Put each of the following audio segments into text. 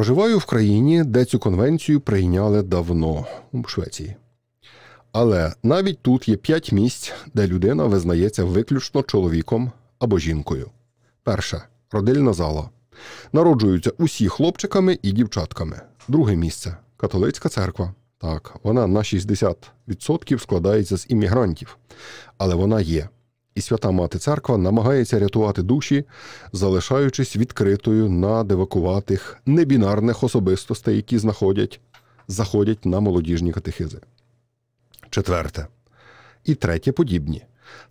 Проживаю в країні, де цю конвенцію прийняли давно у Швеції. Але навіть тут є п'ять місць, де людина визнається виключно чоловіком або жінкою. Перше родильна зала. Народжуються усі хлопчиками і дівчатками. Друге місце католицька церква. Так, вона на 60% складається з іммігрантів, але вона є і свята мати церква намагається рятувати душі, залишаючись відкритою на девакуватих небінарних особистостей, які знаходять, заходять на молодіжні катехизи. Четверте і третє подібні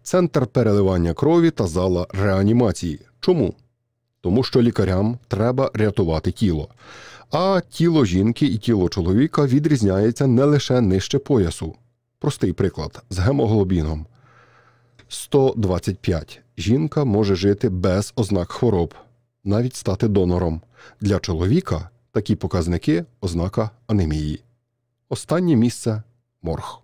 центр переливання крові та зала реанімації. Чому? Тому що лікарям треба рятувати тіло. А тіло жінки і тіло чоловіка відрізняється не лише нижче поясу. Простий приклад з гемоглобіном. 125. Жінка може жити без ознак хвороб, навіть стати донором. Для чоловіка такі показники ознака анемії. Останнє місце морг.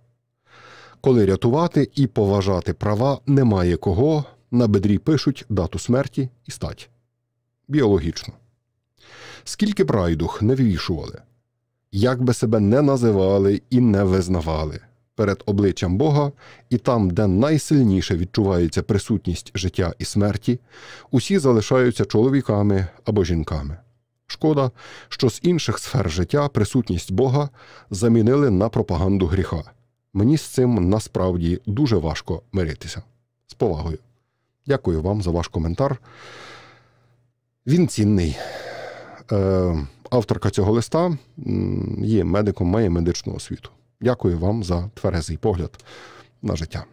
Коли рятувати і поважати права немає кого, на бедрі пишуть дату смерті і стать. Біологічно. Скільки брайдух не ввішували, як би себе не називали і не визнавали перед обличчям Бога, і там, де найсильніше відчувається присутність життя і смерті, усі залишаються чоловіками або жінками. Шкода, що з інших сфер життя присутність Бога замінили на пропаганду гріха. Мені з цим насправді дуже важко миритися. З повагою. Дякую вам за ваш коментар. Він цінний. Е, авторка цього листа є медиком, має медичну освіту. Дякую вам за тверезий погляд на життя.